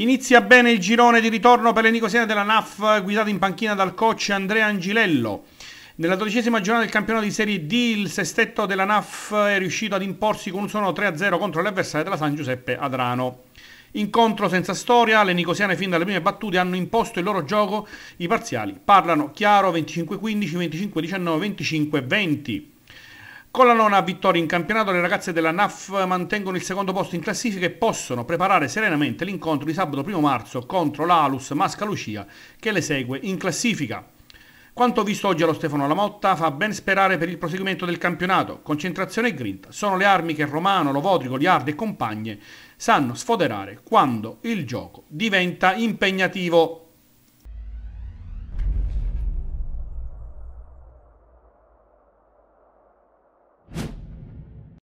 Inizia bene il girone di ritorno per le Nicosiane della NAF, guidato in panchina dal coach Andrea Angilello. Nella dodicesima giornata del campionato di Serie D il sestetto della NAF è riuscito ad imporsi con un suono 3-0 contro l'avversario della San Giuseppe Adrano. Incontro senza storia, le nicosiane fin dalle prime battute hanno imposto il loro gioco, i parziali parlano chiaro 25-15, 25-19, 25-20. Con la nona vittoria in campionato le ragazze della NAF mantengono il secondo posto in classifica e possono preparare serenamente l'incontro di sabato 1 marzo contro l'Alus Masca Lucia che le segue in classifica. Quanto visto oggi allo Stefano Lamotta fa ben sperare per il proseguimento del campionato. Concentrazione e grinta sono le armi che Romano, Lovodrigo, Liardi e compagne sanno sfoderare quando il gioco diventa impegnativo.